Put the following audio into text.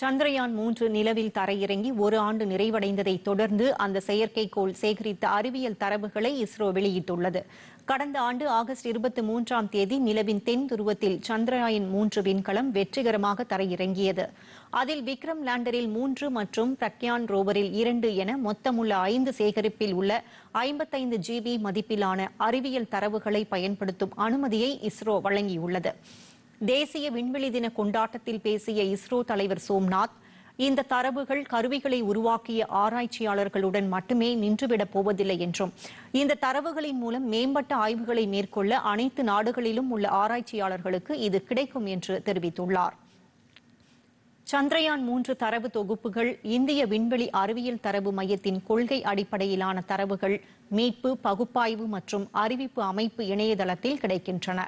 சந்திரயான் மூன்று நிலவில் தரையிறங்கி ஒரு ஆண்டு நிறைவடைந்ததை தொடர்ந்து அந்த செயற்கைக்கோள் சேகரித்த அறிவியல் தரவுகளை இஸ்ரோ வெளியிட்டுள்ளது கடந்த ஆண்டு ஆகஸ்ட் இருபத்தி மூன்றாம் தேதி நிலவின் தென் துருவத்தில் சந்திரயான் மூன்று விண்கலம் வெற்றிகரமாக தரையிறங்கியது அதில் விக்ரம் லேண்டரில் மூன்று மற்றும் பிரக்யான் ரோவரில் இரண்டு என மொத்தமுள்ள ஐந்து சேகரிப்பில் உள்ள ஐம்பத்தைந்து ஜிபி மதிப்பிலான அறிவியல் தரவுகளை பயன்படுத்தும் அனுமதியை இஸ்ரோ வழங்கியுள்ளது தேசிய விண்வெளி தின கொண்டாட்டத்தில் பேசிய இஸ்ரோ தலைவர் சோம்நாத் இந்த தரவுகள் கருவிகளை உருவாக்கிய ஆராய்ச்சியாளர்களுடன் மட்டுமே நின்றுவிடப் போவதில்லை என்றும் இந்த தரவுகளின் மூலம் மேம்பட்ட ஆய்வுகளை மேற்கொள்ள அனைத்து நாடுகளிலும் உள்ள ஆராய்ச்சியாளர்களுக்கு இது கிடைக்கும் என்று தெரிவித்துள்ளார் சந்திரயான் மூன்று தரவு தொகுப்புகள் இந்திய விண்வெளி அறிவியல் தரவு மையத்தின் கொள்கை அடிப்படையிலான தரவுகள் மீட்பு பகுப்பாய்வு மற்றும் அறிவிப்பு அமைப்பு இணையதளத்தில் கிடைக்கின்றன